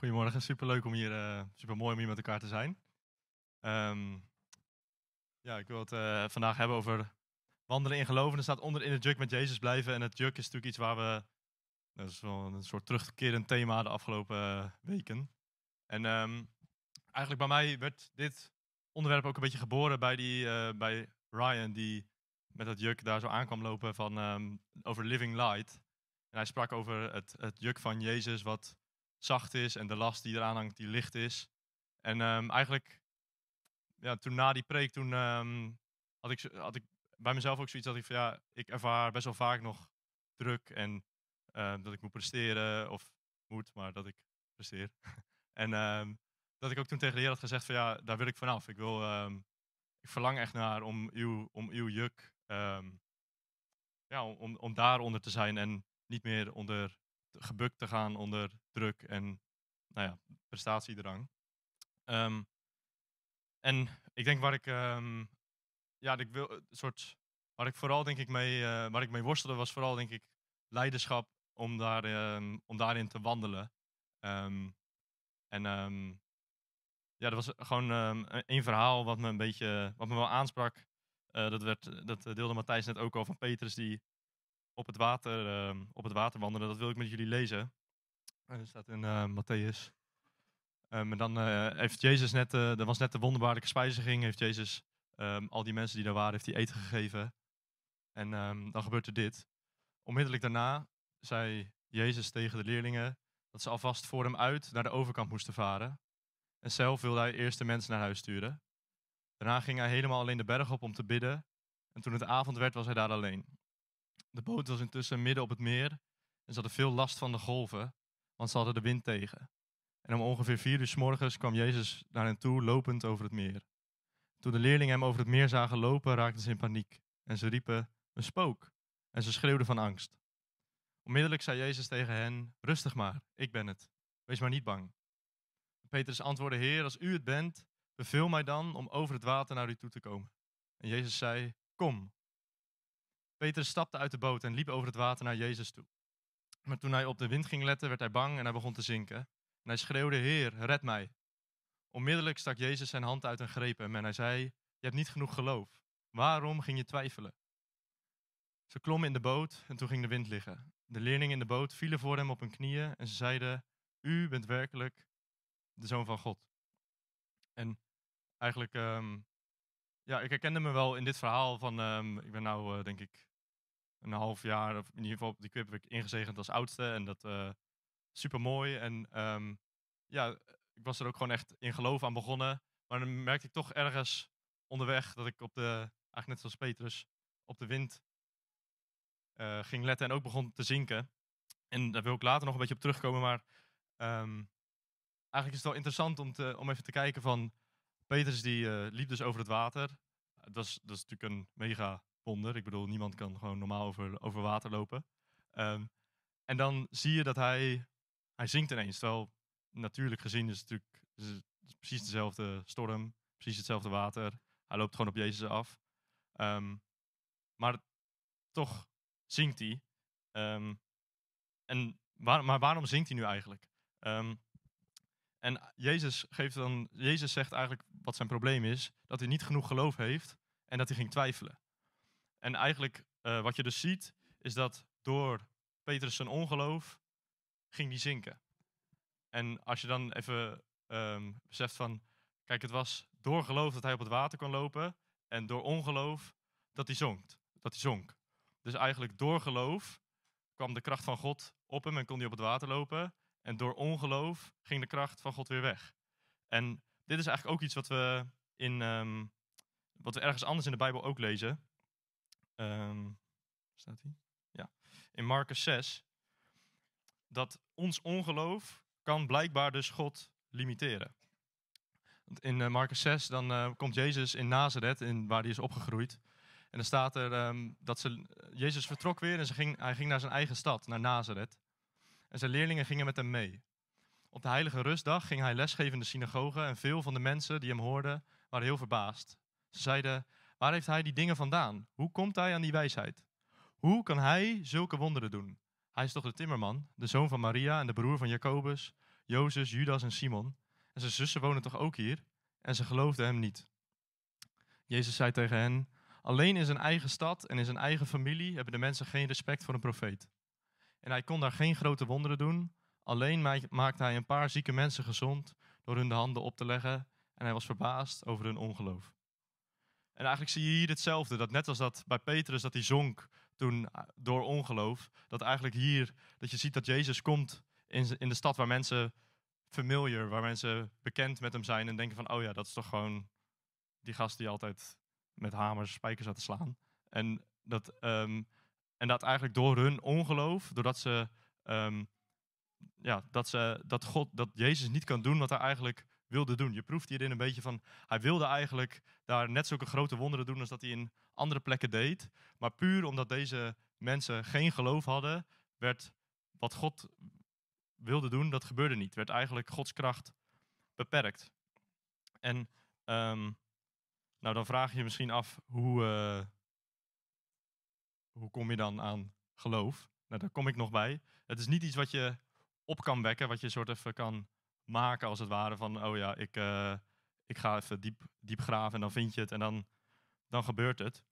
Goedemorgen, super leuk om hier, eh, super mooi om hier met elkaar te zijn. Um, ja, ik wil het eh, vandaag hebben over wandelen in geloven. Er staat onder in het juk met Jezus blijven. En het juk is natuurlijk iets waar we, dat is wel een soort terugkerend thema de afgelopen eh, weken. En ehm, eigenlijk bij mij werd dit onderwerp ook een beetje geboren bij, die, bij Ryan, die met dat juk daar zo aankwam lopen van, ehm, over Living Light. En hij sprak over het, het juk van Jezus, wat zacht is en de last die eraan hangt, die licht is. En ehm, eigenlijk, ja, toen na die preek, toen ehm, had, ik, had ik bij mezelf ook zoiets dat ik van ja, ik ervaar best wel vaak nog druk en ehm, dat ik moet presteren of moet, maar dat ik presteer. en dat ik ook toen tegen de Heer had gezegd van ja, daar wil ik vanaf. Ik wil, ik verlang echt naar om uw, om uw juk, ja, om, om daaronder te zijn en niet meer onder gebukt te gaan onder druk en nou ja, prestatiedrang. Um, en ik denk waar ik, um, ja, ik wil, een eh, soort, waar ik vooral denk ik mee, uh, waar ik mee worstelde, was vooral denk ik leiderschap om, daar, um, om daarin te wandelen. en ja, dat was gewoon een verhaal wat me een beetje, wat me wel aansprak. Uh, dat, werd, dat deelde Matthijs net ook al van Petrus, die op het water, ehm, op het water wandelen. Dat wil ik met jullie lezen. dat eh, staat in eh, Matthäus. Um, en dan eh, heeft Jezus net, er was net de wonderbaarlijke spijziging. Heeft Jezus ehm, al die mensen die daar waren, heeft hij eten gegeven. En dan gebeurt er dit. Onmiddellijk daarna zei Jezus tegen de leerlingen dat ze alvast voor hem uit naar de overkant moesten varen. En zelf wilde hij eerst de mensen naar huis sturen. Daarna ging hij helemaal alleen de berg op om te bidden. En toen het avond werd, was hij daar alleen. De boot was intussen midden op het meer en ze hadden veel last van de golven, want ze hadden de wind tegen. En om ongeveer vier uur s morgens kwam Jezus naar hen toe, lopend over het meer. Toen de leerlingen hem over het meer zagen lopen, raakten ze in paniek. En ze riepen, een spook. En ze schreeuwden van angst. Onmiddellijk zei Jezus tegen hen, rustig maar, ik ben het. Wees maar niet bang. Petrus antwoordde, Heer, als u het bent, beveel mij dan om over het water naar u toe te komen. En Jezus zei, kom. Peter stapte uit de boot en liep over het water naar Jezus toe. Maar toen hij op de wind ging letten, werd hij bang en hij begon te zinken. En hij schreeuwde, Heer, red mij. Onmiddellijk stak Jezus zijn hand uit en greep hem en hij zei, Je hebt niet genoeg geloof. Waarom ging je twijfelen? Ze klommen in de boot en toen ging de wind liggen. De leerlingen in de boot vielen voor hem op hun knieën en ze zeiden, U bent werkelijk de Zoon van God. En eigenlijk, ehm, ja, ik herkende me wel in dit verhaal van, ehm, ik ben nou eh, denk ik een half jaar, of in ieder geval op die Quip, heb ik ingezegend als oudste. En dat eh, super mooi. En ehm, ja, ik was er ook gewoon echt in geloof aan begonnen. Maar dan merkte ik toch ergens onderweg dat ik op de, eigenlijk net zoals Petrus, op de wind eh, ging letten en ook begon te zinken. En daar wil ik later nog een beetje op terugkomen, maar ehm, eigenlijk is het wel interessant om, te, om even te kijken van, Petrus die eh, liep dus over het water. dat is dat is natuurlijk een mega Wonder, Ik bedoel, niemand kan gewoon normaal over, over water lopen. Ehm, en dan zie je dat hij, hij zinkt ineens. Terwijl natuurlijk gezien is het natuurlijk precies dezelfde storm, precies hetzelfde water. Hij loopt gewoon op Jezus af. Ehm, maar toch zingt hij. Ehm, en maar waarom zingt hij nu eigenlijk? en Jezus, geeft dan, Jezus zegt eigenlijk wat zijn probleem is: dat hij niet genoeg geloof heeft en dat hij ging twijfelen. En eigenlijk eh, wat je dus ziet, is dat door Petrus zijn ongeloof ging die zinken. En als je dan even ehm, beseft van, kijk, het was door geloof dat hij op het water kon lopen en door ongeloof dat hij zonk. Dat hij zonk. Dus eigenlijk door geloof kwam de kracht van God op hem en kon hij op het water lopen. En door ongeloof ging de kracht van God weer weg. En dit is eigenlijk ook iets wat we, in, ehm, wat we ergens anders in de Bijbel ook lezen. Ehm, staat hij? Ja, in Marcus 6, dat ons ongeloof kan blijkbaar dus God limiteren. in uh, Marcus 6 dan eh, komt Jezus in Nazareth, in, waar hij is opgegroeid. En dan staat er ehm, dat ze, Jezus vertrok weer en ze ging, hij ging naar zijn eigen stad, naar Nazareth. En zijn leerlingen gingen met hem mee. Op de heilige rustdag ging hij lesgeven in de synagoge en veel van de mensen die hem hoorden waren heel verbaasd. Ze zeiden, Waar heeft hij die dingen vandaan? Hoe komt hij aan die wijsheid? Hoe kan hij zulke wonderen doen? Hij is toch de timmerman, de zoon van Maria en de broer van Jacobus, Jozef, Judas en Simon. En zijn zussen wonen toch ook hier? En ze geloofden hem niet. Jezus zei tegen hen: Alleen in zijn eigen stad en in zijn eigen familie hebben de mensen geen respect voor een profeet. En hij kon daar geen grote wonderen doen. Alleen maakte hij een paar zieke mensen gezond door hun de handen op te leggen. En hij was verbaasd over hun ongeloof. En eigenlijk zie je hier hetzelfde. Dat net als dat bij Petrus dat hij zonk toen eh, door ongeloof. Dat eigenlijk hier, dat je ziet dat Jezus komt in, in de stad waar mensen familiar, waar mensen bekend met hem zijn. En denken van, oh ja, dat is toch gewoon die gast die altijd met hamers spijkers aan te slaan. En dat, ehm, en dat eigenlijk door hun ongeloof, doordat ze... Ehm, ja, dat, ze, dat, God, dat Jezus niet kan doen wat hij eigenlijk wilde doen. Je proeft hierin een beetje van, hij wilde eigenlijk daar net zulke grote wonderen doen als dat hij in andere plekken deed. Maar puur omdat deze mensen geen geloof hadden, werd wat God wilde doen, dat gebeurde niet. Werd eigenlijk Gods kracht beperkt. En ehm, nou, dan vraag je je misschien af, hoe, eh, hoe kom je dan aan geloof? Nou, daar kom ik nog bij. Het is niet iets wat je op kan wekken, wat je soort even kan maken als het ware. Van, oh ja, ik, eh, ik ga even diep, diep graven en dan vind je het en dan, dan gebeurt het.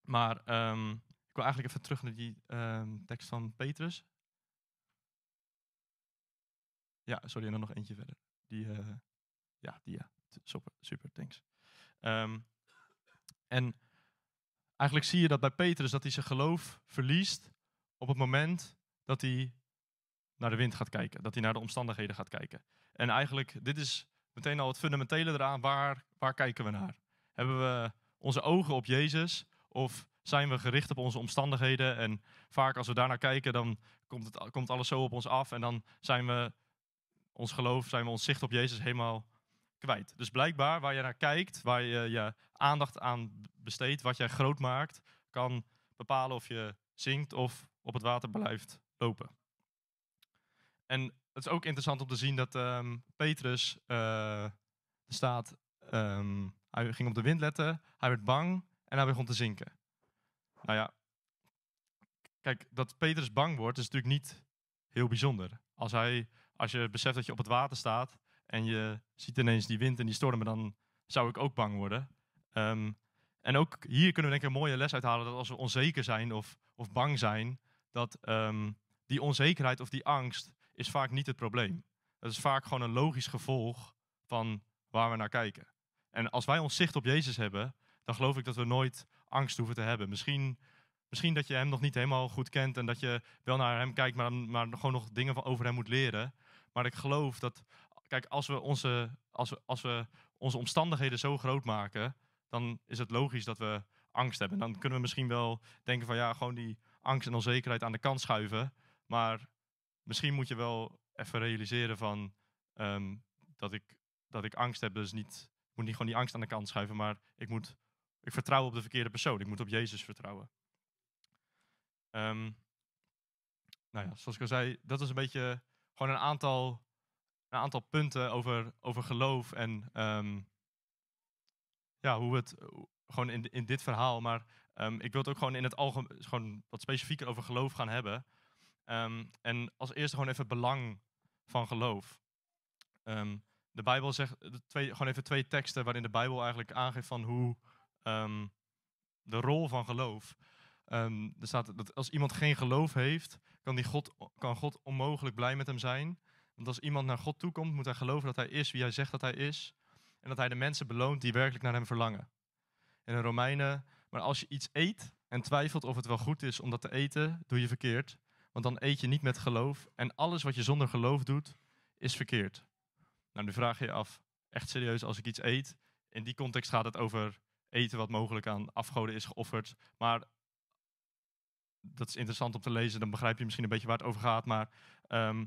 Maar ehm, ik wil eigenlijk even terug naar die ehm, tekst van Petrus. Ja, sorry, en dan nog eentje verder. Die, eh, ja, die ja, super, super thanks. Ehm, en eigenlijk zie je dat bij Petrus dat hij zijn geloof verliest op het moment dat hij naar de wind gaat kijken, dat hij naar de omstandigheden gaat kijken. En eigenlijk, dit is meteen al het fundamentele eraan. Waar, waar kijken we naar? Hebben we onze ogen op Jezus? Of zijn we gericht op onze omstandigheden? En vaak als we daarnaar kijken, dan komt, het, komt alles zo op ons af. En dan zijn we ons geloof, zijn we ons zicht op Jezus helemaal kwijt. Dus blijkbaar waar je naar kijkt, waar je je aandacht aan besteedt, wat jij groot maakt, kan bepalen of je zinkt of op het water blijft lopen. En het is ook interessant om te zien dat ehm, Petrus eh, staat. Ehm, hij ging op de wind letten, hij werd bang en hij begon te zinken. Nou ja, kijk, dat Petrus bang wordt is natuurlijk niet heel bijzonder. Als, hij, als je beseft dat je op het water staat en je ziet ineens die wind en die stormen, dan zou ik ook bang worden. Ehm, en ook hier kunnen we denk ik een mooie les uithalen dat als we onzeker zijn of, of bang zijn, dat die onzekerheid of die angst, is vaak niet het probleem. Het is vaak gewoon een logisch gevolg van waar we naar kijken. En als wij ons zicht op Jezus hebben, dan geloof ik dat we nooit angst hoeven te hebben. Misschien, misschien dat je hem nog niet helemaal goed kent en dat je wel naar hem kijkt, maar, maar gewoon nog dingen over hem moet leren. Maar ik geloof dat, kijk, als we onze, als we, als we onze omstandigheden zo groot maken, dan is het logisch dat we angst hebben. Dan kunnen we misschien wel denken van ja, gewoon die angst en onzekerheid aan de kant schuiven. Maar misschien moet je wel even realiseren van ehm, dat, ik, dat ik angst heb. Dus niet, ik moet niet gewoon die angst aan de kant schuiven, maar ik moet ik vertrouw op de verkeerde persoon. Ik moet op Jezus vertrouwen. Ehm, nou ja, zoals ik al zei, dat is een beetje gewoon een aantal, een aantal punten over, over geloof en um, ja, hoe het gewoon in, in dit verhaal. Maar ik wil het ook gewoon in het algemeen, gewoon wat specifieker over geloof gaan hebben. Ehm, en als eerste gewoon even het belang van geloof. Ehm, de Bijbel zegt, twee, gewoon even twee teksten waarin de Bijbel eigenlijk aangeeft van hoe ehm, de rol van geloof. er staat dat als iemand geen geloof heeft, kan, die God, kan God onmogelijk blij met hem zijn. Want als iemand naar God toekomt, moet hij geloven dat hij is wie hij zegt dat hij is. En dat hij de mensen beloont die werkelijk naar hem verlangen. En in Romeinen, maar als je iets eet en twijfelt of het wel goed is om dat te eten, doe je verkeerd. Want dan eet je niet met geloof. En alles wat je zonder geloof doet, is verkeerd. Nou, nu vraag je je af, echt serieus, als ik iets eet. In die context gaat het over eten wat mogelijk aan afgoden is geofferd. Maar dat is interessant om te lezen, dan begrijp je misschien een beetje waar het over gaat. Maar ehm,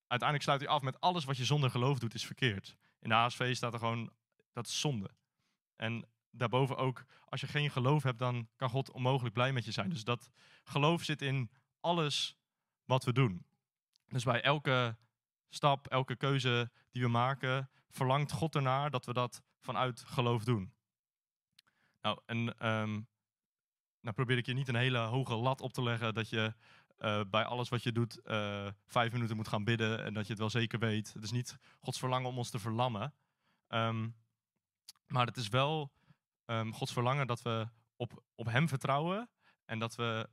uiteindelijk sluit hij af met alles wat je zonder geloof doet, is verkeerd. In de HSV staat er gewoon, dat is zonde. En daarboven ook, als je geen geloof hebt, dan kan God onmogelijk blij met je zijn. Dus dat geloof zit in alles wat we doen. Dus bij elke stap, elke keuze die we maken, verlangt God ernaar dat we dat vanuit geloof doen. Nou, en um, nou probeer ik je niet een hele hoge lat op te leggen dat je eh, bij alles wat je doet eh, vijf minuten moet gaan bidden en dat je het wel zeker weet. Het is niet Gods verlangen om ons te verlammen. Ehm, maar het is wel ehm, Gods verlangen dat we op, op Hem vertrouwen en dat we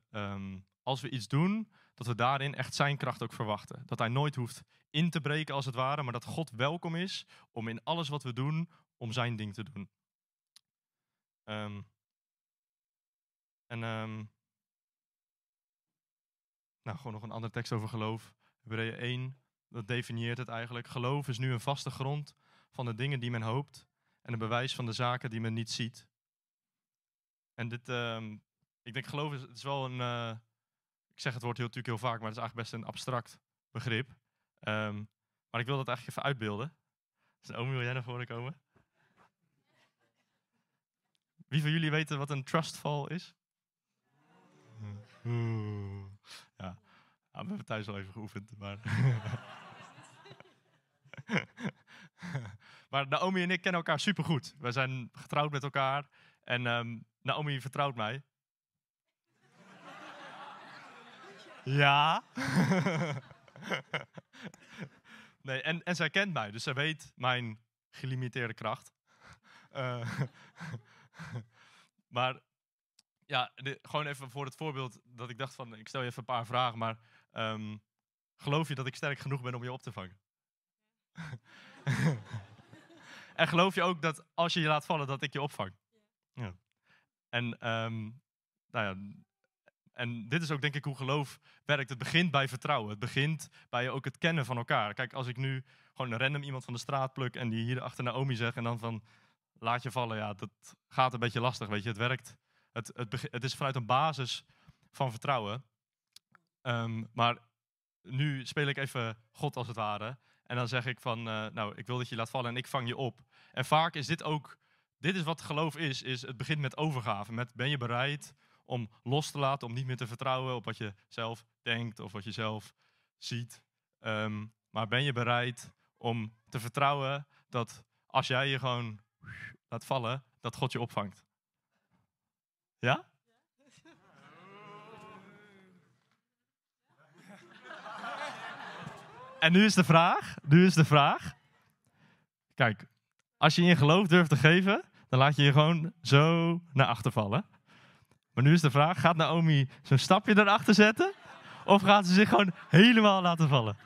als we iets doen, dat we daarin echt zijn kracht ook verwachten. Dat hij nooit hoeft in te breken als het ware, maar dat God welkom is om in alles wat we doen, om zijn ding te doen. Ehm, en ehm, nou, gewoon nog een andere tekst over geloof. Hebreeën 1, dat definieert het eigenlijk. Geloof is nu een vaste grond van de dingen die men hoopt en een bewijs van de zaken die men niet ziet. En dit, ehm, ik denk geloof is, het is wel een... Eh, zeg het woord heel, natuurlijk heel vaak, maar het is eigenlijk best een abstract begrip. Ehm, maar ik wil dat eigenlijk even uitbeelden. Dus Omi, wil jij naar voren komen? Wie van jullie weten wat een trustfall is? Ja. ja. we hebben thuis al even geoefend. Maar, maar Naomi en ik kennen elkaar supergoed. We zijn getrouwd met elkaar. En um, Naomi vertrouwt mij. Ja. nee, en, en zij kent mij, dus zij weet mijn gelimiteerde kracht. Eh, maar ja, gewoon even voor het voorbeeld dat ik dacht van, ik stel je even een paar vragen, maar ehm, geloof je dat ik sterk genoeg ben om je op te vangen? en geloof je ook dat als je je laat vallen, dat ik je opvang? Ja. En um, nou ja, en dit is ook denk ik hoe geloof werkt. Het begint bij vertrouwen. Het begint bij ook het kennen van elkaar. Kijk, als ik nu gewoon een random iemand van de straat pluk en die hier achter Naomi zegt en dan van laat je vallen, ja, dat gaat een beetje lastig, weet je. Het werkt. Het, het, het is vanuit een basis van vertrouwen. Ehm, maar nu speel ik even God als het ware. En dan zeg ik van, eh, nou, ik wil dat je laat vallen en ik vang je op. En vaak is dit ook, dit is wat geloof is, is het begint met overgave. Met ben je bereid om los te laten, om niet meer te vertrouwen op wat je zelf denkt of wat je zelf ziet. Ehm, maar ben je bereid om te vertrouwen dat als jij je gewoon laat vallen, dat God je opvangt? Ja? En nu is de vraag, nu is de vraag. Kijk, als je in geloof durft te geven, dan laat je je gewoon zo naar achter vallen. Maar nu is de vraag, gaat Naomi zo'n stapje erachter zetten? Of gaat ze zich gewoon helemaal laten vallen?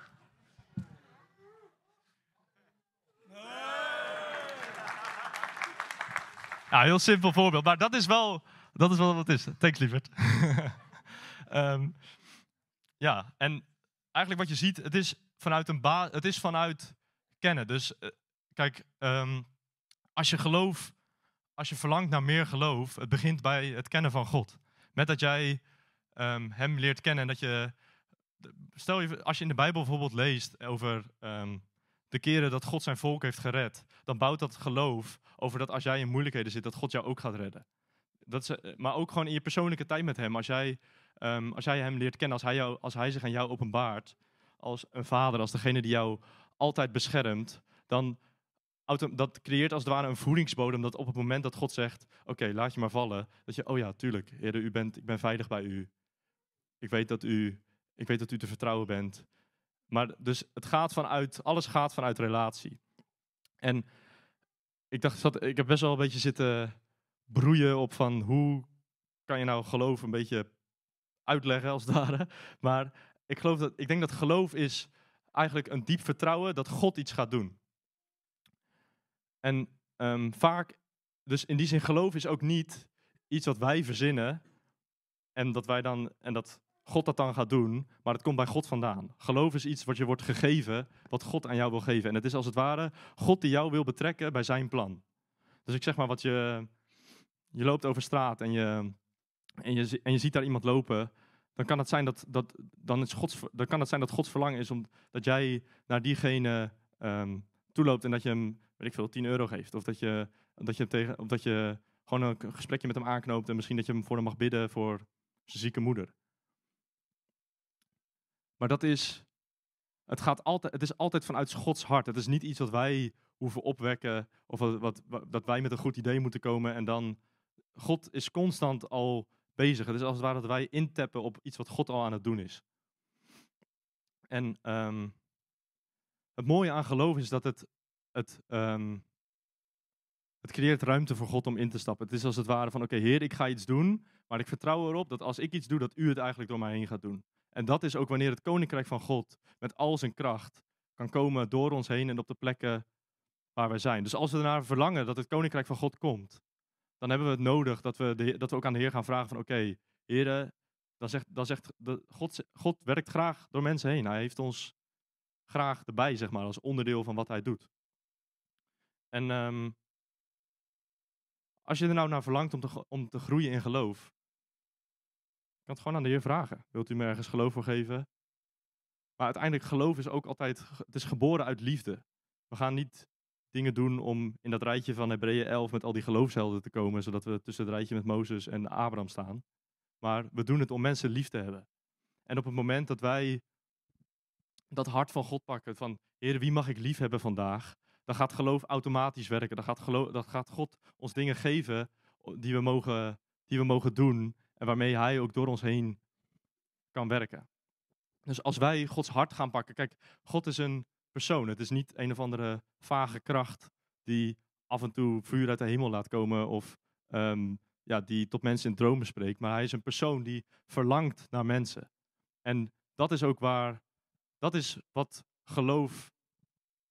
Ja, heel simpel voorbeeld. Maar dat is wel, dat is wel wat het is. Thanks, lieverd. Ehm, ja, en eigenlijk wat je ziet, het is vanuit, een ba het is vanuit kennen. Dus eh, kijk, ehm, als je gelooft als je verlangt naar meer geloof, het begint bij het kennen van God. Met dat jij ehm, Hem leert kennen en dat je. Stel je, als je in de Bijbel bijvoorbeeld leest over ehm, de keren dat God zijn volk heeft gered, dan bouwt dat geloof over dat als jij in moeilijkheden zit, dat God jou ook gaat redden. Dat is, eh, maar ook gewoon in je persoonlijke tijd met Hem. Als jij, ehm, als jij Hem leert kennen, als hij, jou, als hij zich aan jou openbaart, als een vader, als degene die jou altijd beschermt, dan dat creëert als het ware een voedingsbodem dat op het moment dat God zegt, oké, laat je maar vallen, dat je, oh ja, tuurlijk, Heer, u bent, ik ben veilig bij u. Ik weet dat u, ik weet dat u te vertrouwen bent. Maar dus het gaat vanuit, alles gaat vanuit relatie. En ik dacht, ik heb best wel een beetje zitten broeien op van hoe kan je nou geloof een beetje uitleggen als het ware. Maar ik, geloof dat, ik denk dat geloof is eigenlijk een diep vertrouwen dat God iets gaat doen. En ehm, vaak, dus in die zin, geloof is ook niet iets wat wij verzinnen en dat wij dan, en dat God dat dan gaat doen, maar het komt bij God vandaan. Geloof is iets wat je wordt gegeven, wat God aan jou wil geven. En het is als het ware God die jou wil betrekken bij zijn plan. Dus ik zeg maar wat je, je loopt over straat en je, en je, en je ziet daar iemand lopen, dan kan het zijn dat, dat, dan is Gods, dan kan het zijn dat Gods verlangen is om, dat jij naar diegene ehm, toe toeloopt en dat je hem weet ik veel, 10 euro geeft. Of dat je, dat je, tegen, of dat je gewoon een gesprekje met hem aanknoopt en misschien dat je hem voor hem mag bidden voor zijn zieke moeder. Maar dat is, het, gaat altijd, het is altijd vanuit Gods hart. Het is niet iets wat wij hoeven opwekken of wat, dat wij met een goed idee moeten komen en dan. God is constant al bezig. Het is als het ware dat wij intappen op iets wat God al aan het doen is. En ehm, het mooie aan geloof is dat het het, ehm, het creëert ruimte voor God om in te stappen. Het is als het ware van, oké Heer, ik ga iets doen, maar ik vertrouw erop dat als ik iets doe, dat u het eigenlijk door mij heen gaat doen. En dat is ook wanneer het koninkrijk van God met al zijn kracht kan komen door ons heen en op de plekken waar wij zijn. Dus als we ernaar verlangen dat het koninkrijk van God komt, dan hebben we het nodig dat we, dat we ook aan de Heer gaan vragen van oké, Heer, dan zegt, dan zegt God, God werkt graag door mensen heen. Hij heeft ons graag erbij, zeg maar, als onderdeel van wat hij doet. En ehm, als je er nou naar verlangt om te, om te groeien in geloof, kan het gewoon aan de Heer vragen. Wilt u me ergens geloof voor geven? Maar uiteindelijk, geloof is ook altijd, het is geboren uit liefde. We gaan niet dingen doen om in dat rijtje van Hebreeën 11 met al die geloofshelden te komen, zodat we tussen het rijtje met Mozes en Abraham staan. Maar we doen het om mensen lief te hebben. En op het moment dat wij dat hart van God pakken, van Heer, wie mag ik lief hebben vandaag? dan gaat geloof automatisch werken. Dan gaat, geloof, dan gaat God ons dingen geven die we, mogen, die we mogen doen en waarmee Hij ook door ons heen kan werken. Dus als wij Gods hart gaan pakken, kijk, God is een persoon. Het is niet een of andere vage kracht die af en toe vuur uit de hemel laat komen of ehm, ja, die tot mensen in dromen spreekt. Maar hij is een persoon die verlangt naar mensen. En dat is ook waar, dat is wat geloof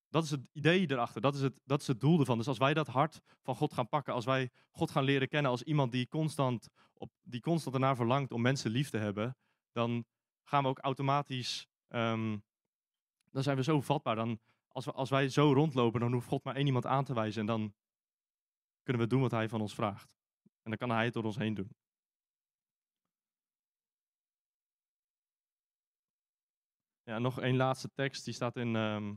dat is het idee erachter, dat is het, dat is het doel ervan. Dus als wij dat hart van God gaan pakken, als wij God gaan leren kennen als iemand die constant, op, die constant ernaar verlangt om mensen lief te hebben, dan gaan we ook automatisch, ehm, dan zijn we zo vatbaar. Dan, als, we, als wij zo rondlopen, dan hoeft God maar één iemand aan te wijzen en dan kunnen we doen wat hij van ons vraagt. En dan kan hij het door ons heen doen. Ja, nog één laatste tekst, die staat in ehm,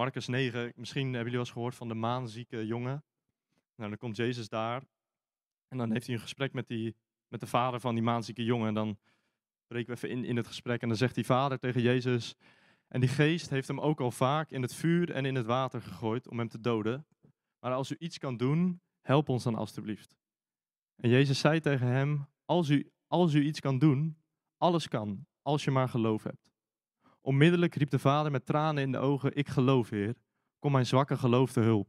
Marcus 9, misschien hebben jullie wel eens gehoord van de maanzieke jongen. Nou, dan komt Jezus daar en dan heeft hij een gesprek met, die, met de vader van die maanzieke jongen. En dan breken we even in, in het gesprek en dan zegt die vader tegen Jezus, en die geest heeft hem ook al vaak in het vuur en in het water gegooid om hem te doden. Maar als u iets kan doen, help ons dan alstublieft. En Jezus zei tegen hem, als u, als u iets kan doen, alles kan, als je maar geloof hebt. Onmiddellijk riep de vader met tranen in de ogen: Ik geloof, Heer. Kom mijn zwakke geloof te hulp.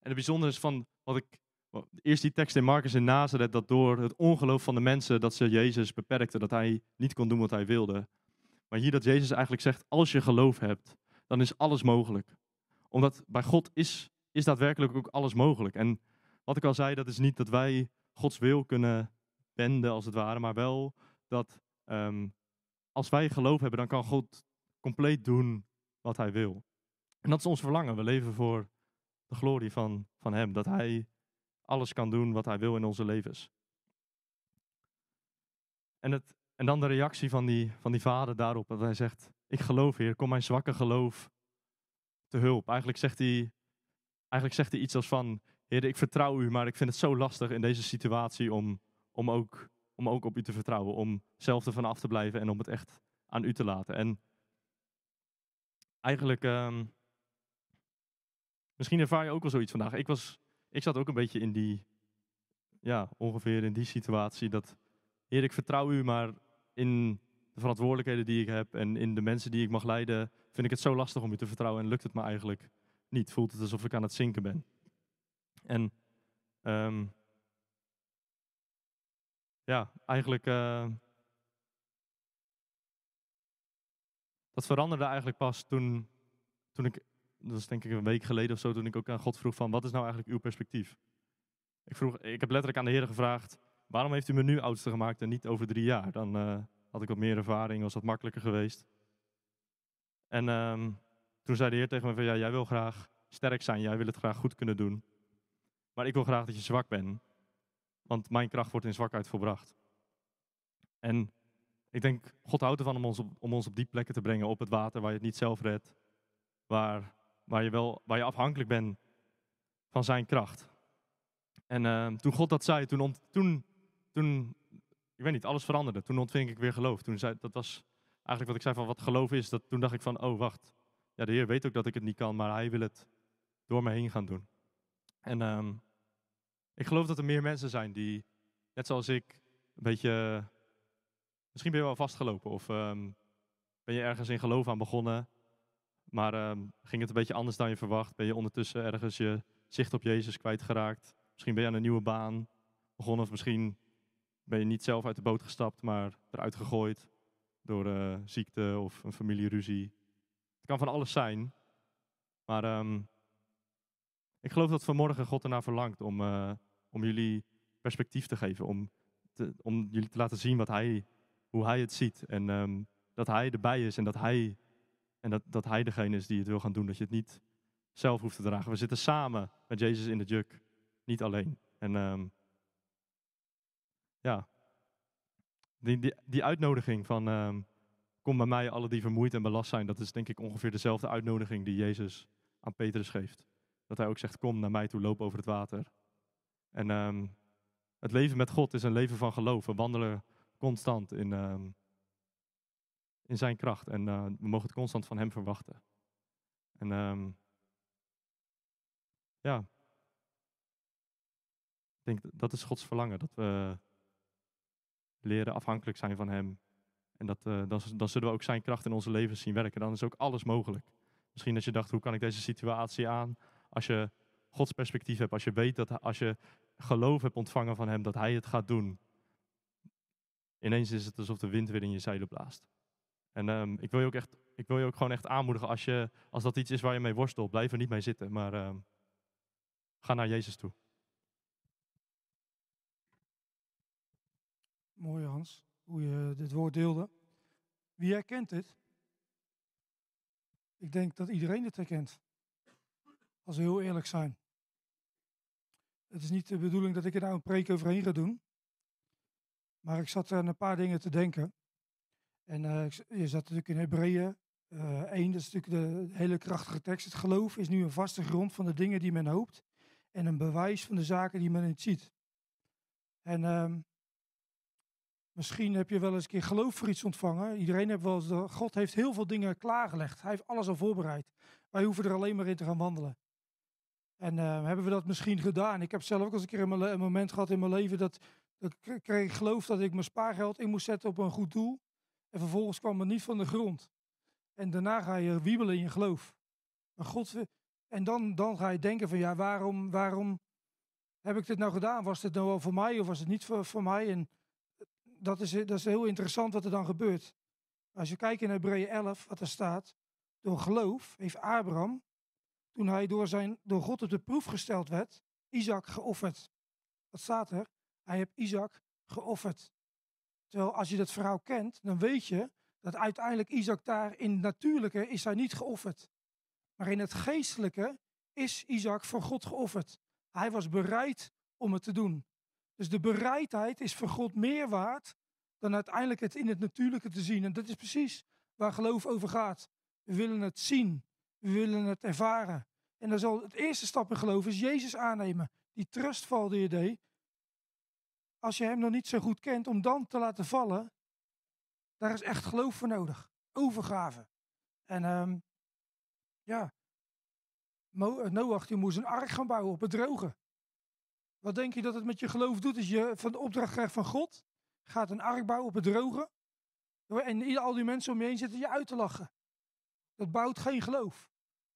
En het bijzondere is van wat ik. Eerst die tekst in Marcus in Nazareth, dat door het ongeloof van de mensen dat ze Jezus beperkten, dat hij niet kon doen wat hij wilde. Maar hier dat Jezus eigenlijk zegt, als je geloof hebt, dan is alles mogelijk. Omdat bij God is, is daadwerkelijk ook alles mogelijk. En wat ik al zei, dat is niet dat wij Gods wil kunnen wenden als het ware, maar wel dat ehm, als wij geloof hebben, dan kan God compleet doen wat hij wil. En dat is ons verlangen. We leven voor de glorie van, van hem. Dat hij alles kan doen wat hij wil in onze levens. En, het, en dan de reactie van die, van die vader daarop. Dat hij zegt, ik geloof heer, kom mijn zwakke geloof te hulp. Eigenlijk zegt hij, eigenlijk zegt hij iets als van, heer ik vertrouw u, maar ik vind het zo lastig in deze situatie om, om ook om ook op u te vertrouwen, om zelf ervan af te blijven en om het echt aan u te laten. En eigenlijk, ehm, misschien ervaar je ook wel zoiets vandaag. Ik, was, ik zat ook een beetje in die, ja, ongeveer in die situatie dat, Heer, ik vertrouw u, maar in de verantwoordelijkheden die ik heb en in de mensen die ik mag leiden, vind ik het zo lastig om u te vertrouwen en lukt het me eigenlijk niet. Voelt het alsof ik aan het zinken ben. En ehm, ja, eigenlijk. Eh, dat veranderde eigenlijk pas toen, toen ik, dat is denk ik een week geleden of zo, toen ik ook aan God vroeg van, wat is nou eigenlijk uw perspectief? Ik, vroeg, ik heb letterlijk aan de Heer gevraagd, waarom heeft u me nu oudste gemaakt en niet over drie jaar? Dan eh, had ik wat meer ervaring, was dat makkelijker geweest. En ehm, toen zei de Heer tegen me van, ja, jij wil graag sterk zijn, jij wil het graag goed kunnen doen. Maar ik wil graag dat je zwak bent want mijn kracht wordt in zwakheid volbracht. En ik denk, God houdt ervan om ons op, om ons op die plekken te brengen, op het water waar je het niet zelf redt, waar, waar, je, wel, waar je afhankelijk bent van zijn kracht. En ehm, toen God dat zei, toen, toen, toen, ik weet niet, alles veranderde. Toen ontving ik weer geloof. Toen zei, dat was eigenlijk wat ik zei van wat geloof is. Dat, toen dacht ik van, oh wacht, ja, de Heer weet ook dat ik het niet kan, maar hij wil het door me heen gaan doen. En ehm, ik geloof dat er meer mensen zijn die, net zoals ik, een beetje. Misschien ben je wel vastgelopen of ehm, ben je ergens in geloof aan begonnen, maar ehm, ging het een beetje anders dan je verwacht? Ben je ondertussen ergens je zicht op Jezus kwijtgeraakt? Misschien ben je aan een nieuwe baan begonnen of misschien ben je niet zelf uit de boot gestapt, maar eruit gegooid door uh, ziekte of een familieruzie. Het kan van alles zijn, maar ehm, ik geloof dat vanmorgen God ernaar verlangt om. Eh, om jullie perspectief te geven, om, om jullie te laten zien wat hij, hoe hij het ziet. En ehm, dat hij erbij is en dat hij, en dat, dat hij degene is die het wil gaan doen. Dat je het niet zelf hoeft te dragen. We zitten samen met Jezus in de juk, niet alleen. En ehm, ja, die, die, die, uitnodiging van ehm, kom bij mij alle die vermoeid en belast zijn, dat is denk ik ongeveer dezelfde uitnodiging die Jezus aan Petrus geeft. Dat hij ook zegt, kom naar mij toe, loop over het water. En ehm, het leven met God is een leven van geloof. We wandelen constant in, ehm, in zijn kracht. En eh, we mogen het constant van hem verwachten. En ehm, ja, ik denk dat is Gods verlangen. Dat we leren afhankelijk zijn van hem. En dat, eh, dan, zullen we ook zijn kracht in onze levens zien werken. Dan is ook alles mogelijk. Misschien dat je dacht, hoe kan ik deze situatie aan? Als je Gods perspectief hebt, als je weet dat als je geloof hebt ontvangen van Hem, dat Hij het gaat doen, ineens is het alsof de wind weer in je zeilen blaast. En ehm, ik, wil je ook echt, ik wil je ook gewoon echt aanmoedigen, als, je, als dat iets is waar je mee worstelt, blijf er niet mee zitten, maar ehm, ga naar Jezus toe. Mooi Hans, hoe je dit woord deelde. Wie herkent dit? Ik denk dat iedereen dit herkent. Als we heel eerlijk zijn. Het is niet de bedoeling dat ik er nou een preek overheen ga doen. Maar ik zat aan een paar dingen te denken. En eh, je zat natuurlijk in Hebreeën uh, eh, 1, dat is natuurlijk de hele krachtige tekst. Het geloof is nu een vaste grond van de dingen die men hoopt. En een bewijs van de zaken die men niet ziet. En ehm, misschien heb je wel eens een keer geloof voor iets ontvangen. Iedereen heeft wel eens, eh, God heeft heel veel dingen klaargelegd. Hij heeft alles al voorbereid. Wij hoeven er alleen maar in te gaan wandelen. En eh, hebben we dat misschien gedaan? Ik heb zelf ook eens een keer een, moment gehad in mijn leven dat, ik kreeg geloof dat ik mijn spaargeld in moest zetten op een goed doel. En vervolgens kwam het niet van de grond. En daarna ga je wiebelen in je geloof. Maar God, en dan, dan ga je denken van ja, waarom, waarom heb ik dit nou gedaan? Was dit nou wel voor mij of was het niet voor, voor mij? En eh, dat is, dat is heel interessant wat er dan gebeurt. Als je kijkt in Hebreeën 11, wat er staat. Door geloof heeft Abraham, toen hij door, zijn, door God op de proef gesteld werd, Isaac geofferd. Wat staat er. Hij heeft Isaac geofferd. Terwijl als je dat verhaal kent, dan weet je dat uiteindelijk Isaac daar in het natuurlijke is hij niet geofferd. Maar in het geestelijke is Isaac voor God geofferd. Hij was bereid om het te doen. Dus de bereidheid is voor God meer waard dan uiteindelijk het in het natuurlijke te zien. En dat is precies waar geloof over gaat. We willen het zien. We willen het ervaren. En dan zal het eerste stap in geloof is Jezus aannemen. Die trustval die je deed. Als je hem nog niet zo goed kent, om dan te laten vallen. Daar is echt geloof voor nodig. Overgave. En um, ja, eh, Noach die moest een ark gaan bouwen op het droge. Wat denk je dat het met je geloof doet? Is je van de opdracht krijgt van God, gaat een ark bouwen op het droge. En al die mensen om je heen zitten je uit te lachen. Dat bouwt geen geloof.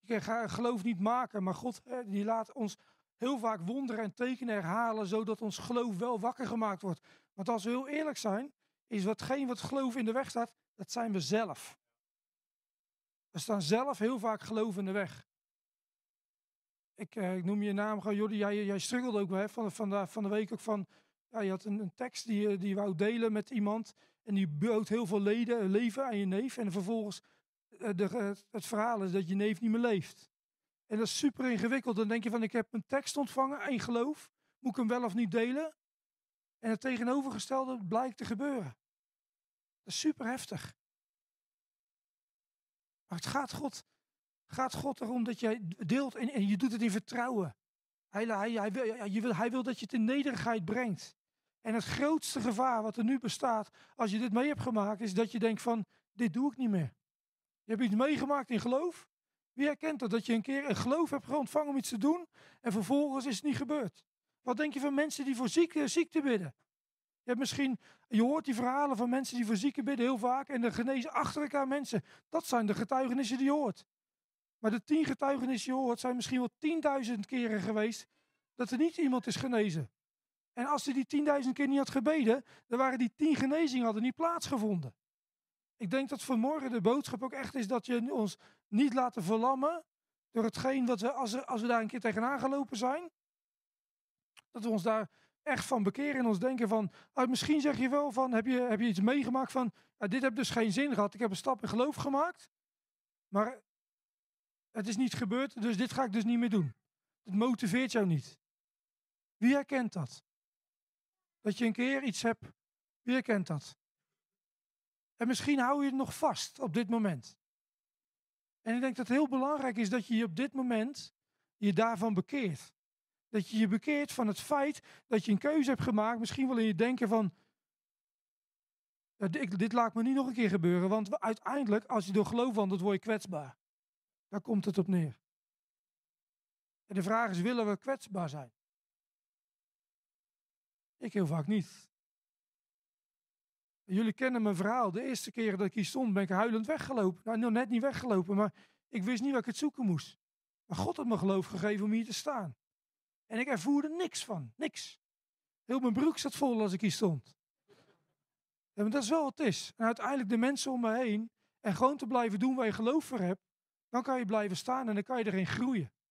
Je eh, kan geloof niet maken, maar God hè, die laat ons heel vaak wonderen en tekenen herhalen, zodat ons geloof wel wakker gemaakt wordt. Want als we heel eerlijk zijn, is watgeen wat geloof in de weg staat, dat zijn we zelf. We staan zelf heel vaak geloof in de weg. Ik, eh, noem je naam gewoon, Jordi, jij, jij struggelde ook wel hè, van, van, de, van de week ook van, ja, je had een, een tekst die, eh, die je wou delen met iemand en die bood heel veel leden, leven aan je neef en vervolgens eh, de, eh, het verhaal is dat je neef niet meer leeft. En dat is super ingewikkeld. Dan denk je van ik heb een tekst ontvangen één geloof. Moet ik hem wel of niet delen? En het tegenovergestelde blijkt te gebeuren. Dat is super heftig. Maar het gaat God, gaat God erom dat jij deelt en, en je doet het in vertrouwen. Hij, hij, hij, wil, wil, hij wil dat je het in nederigheid brengt. En het grootste gevaar wat er nu bestaat, als je dit mee hebt gemaakt, is dat je denkt van, dit doe ik niet meer. Je hebt iets meegemaakt in geloof. Wie herkent dat? Dat je een keer een geloof hebt ontvangen om iets te doen en vervolgens is het niet gebeurd. Wat denk je van mensen die voor ziekte, ziekte bidden? Je, hebt misschien, je hoort die verhalen van mensen die voor zieken bidden heel vaak en dan genezen achter elkaar mensen. Dat zijn de getuigenissen die je hoort. Maar de tien getuigenissen die je hoort zijn misschien wel tienduizend keren geweest dat er niet iemand is genezen. En als hij die tienduizend keer niet had gebeden, dan waren die tien genezingen hadden niet plaatsgevonden. Ik denk dat vanmorgen de boodschap ook echt is dat je ons niet laten verlammen door hetgeen dat we, als we, als we daar een keer tegenaan gelopen zijn, dat we ons daar echt van bekeren en ons denken van, misschien zeg je wel van, heb je, heb je iets meegemaakt van, dit heb dus geen zin gehad, ik heb een stap in geloof gemaakt, maar het is niet gebeurd, dus dit ga ik dus niet meer doen. Het motiveert jou niet. Wie herkent dat? Dat je een keer iets hebt, wie herkent dat? En misschien hou je het nog vast op dit moment. En ik denk dat het heel belangrijk is dat je je op dit moment je daarvan bekeert. Dat je je bekeert van het feit dat je een keuze hebt gemaakt, misschien wel in je denken van, dit laat me niet nog een keer gebeuren, want uiteindelijk, als je door geloof wandelt, word je kwetsbaar. Daar komt het op neer. En de vraag is, willen we kwetsbaar zijn? Ik heel vaak niet jullie kennen mijn verhaal. De eerste keer dat ik hier stond, ben ik huilend weggelopen. Nou, net niet weggelopen, maar ik wist niet waar ik het zoeken moest. Maar God had me geloof gegeven om hier te staan. En ik ervoerde niks van, niks. Heel mijn broek zat vol als ik hier stond. maar dat is wel wat het is. En uiteindelijk de mensen om me heen. En gewoon te blijven doen waar je geloof voor hebt. Dan kan je blijven staan en dan kan je erin groeien.